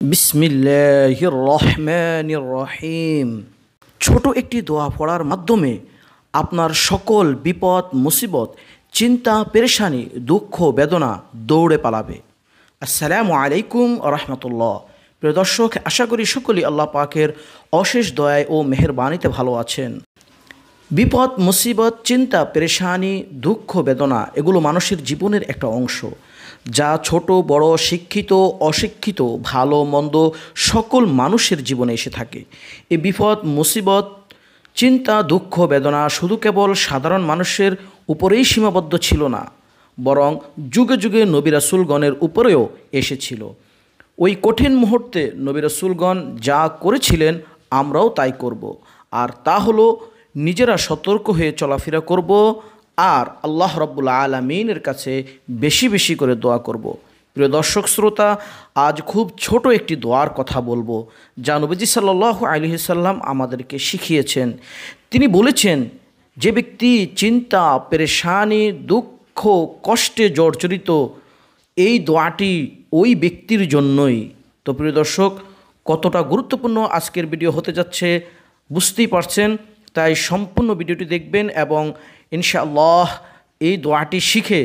بسم الله الرحمن الرحيم ছোট একটি দোয়া পড়ার মাধ্যমে আপনার সকল বিপদ মুসিবত চিন্তা পেরেশানি দুঃখ বেদনা দৌড়ে পালাবে আসসালামু আলাইকুম রহমতুল্লাহ প্রিয় দর্শক আশা করি সকলেই আল্লাহ পাকের অশেষ দয়ায় ও মেহরবানিতে ভালো আছেন বিপদ মুসিবত চিন্তা পেরেশানি দুঃখ বেদনা এগুলো মানুষের জীবনের একটা অংশ যা ছোট বড় শিক্ষিত অশিক্ষিত ভালো মন্দ সকল মানুষের জীবনে এসে থাকে এ বিপদ মুসিবত চিন্তা দুঃখ বেদনা শুধু কেবল সাধারণ মানুষের উপরেই সীমাবদ্ধ ছিল না বরং যুগে যুগে নবিরাসুলগণের উপরেও এসেছিল ওই কঠিন মুহূর্তে নবিরাসুলগণ যা করেছিলেন আমরাও তাই করব আর তা হলো নিজেরা সতর্ক হয়ে চলাফেরা করব আর আল্লাহ রব্বুল আলমিনের কাছে বেশি বেশি করে দোয়া করব। প্রিয় দর্শক শ্রোতা আজ খুব ছোট একটি দোয়ার কথা বলবো যা নবীজি সাল্লাহ সাল্লাম আমাদেরকে শিখিয়েছেন তিনি বলেছেন যে ব্যক্তি চিন্তা পেরেশানি দুঃখ কষ্টে জর্জরিত এই দোয়াটি ওই ব্যক্তির জন্যই তো প্রিয় দর্শক কতটা গুরুত্বপূর্ণ আজকের ভিডিও হতে যাচ্ছে বুঝতেই পারছেন তাই সম্পূর্ণ ভিডিওটি দেখবেন এবং ইনশাআল্লাহ এই দোয়াটি শিখে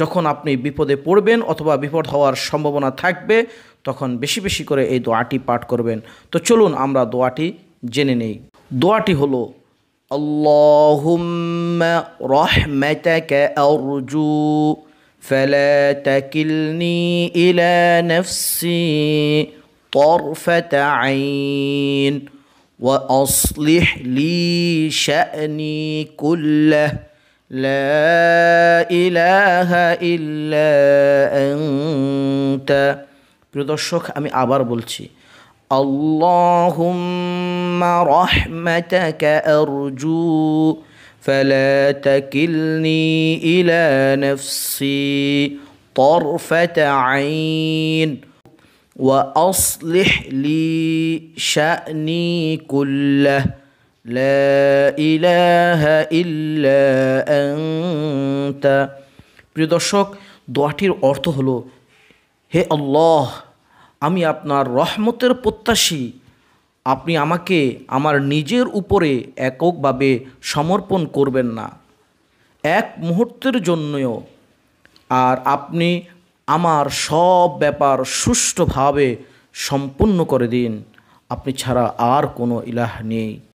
যখন আপনি বিপদে পড়বেন অথবা বিপদ হওয়ার সম্ভাবনা থাকবে তখন বেশি বেশি করে এই দোয়াটি পাঠ করবেন তো চলুন আমরা দোয়াটি জেনে নেই দোয়াটি হলো اللهم رحمتك أرجو فلا تكلني واصلح لي شاني كله لا إله إلا أنت প্রিয় আমি আবার বলছি اللهم رحمتك أرجو فلا تكلني إلى نفسي طرفة عين وأصلح لي شأني كله لا إله إلا أنت প্রিয় দর্শক দোয়াটির অর্থ হলো হে আল্লাহ আমি আপনার রহমতের প্রত্যাশী আপনি আমাকে আমার নিজের উপরে এককভাবে সমর্পণ করবেন না এক মুহূর্তের জন্যও আর আপনি আমার সব ব্যাপার সুষ্ঠুভাবে সম্পূর্ণ করে দিন আপনি ছাড়া আর কোনো ইলাহ নেই